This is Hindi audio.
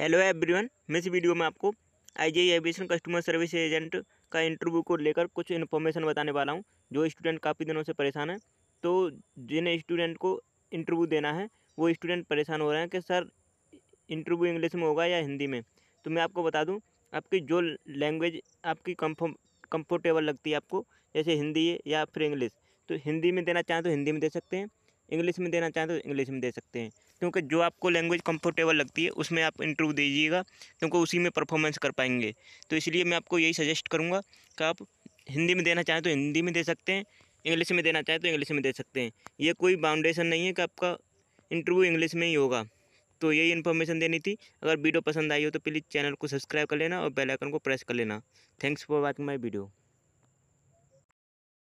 हेलो एवरीवन इस वीडियो में आपको I aviation customer service agent का इंटरव्यू को लेकर कुछ इन्फॉर्मेशन बताने वाला हूँ जो स्टूडेंट काफ़ी दिनों से परेशान है तो जिन स्टूडेंट को इंटरव्यू देना है वो स्टूडेंट परेशान हो रहे हैं कि सर इंटरव्यू इंग्लिश में होगा या हिंदी में तो मैं आपको बता दूँ आपकी जो लैंग्वेज आपकी कम्फर्टेबल लगती है आपको जैसे हिंदी है या फिर इंग्लिश तो हिंदी में देना चाहें तो हिंदी में दे सकते हैं इंग्लिश में देना चाहें तो इंग्लिश में दे सकते हैं क्योंकि जो आपको लैंग्वेज कंफर्टेबल लगती है उसमें आप इंटरव्यू दीजिएगा क्योंकि उसी में परफॉर्मेंस कर पाएंगे तो इसलिए मैं आपको यही सजेस्ट करूँगा कि आप हिंदी में देना चाहें तो हिंदी में दे सकते हैं इंग्लिश में देना चाहें तो इंग्लिश में दे सकते हैं ये कोई बाउंडेशन नहीं है कि आपका इंटरव्यू इंग्लिश में ही होगा तो यही इन्फॉर्मेशन देनी थी अगर वीडियो पसंद आई हो तो प्लीज़ चैनल को सब्सक्राइब कर लेना और बेल आइकन को प्रेस कर लेना thanks for watching my video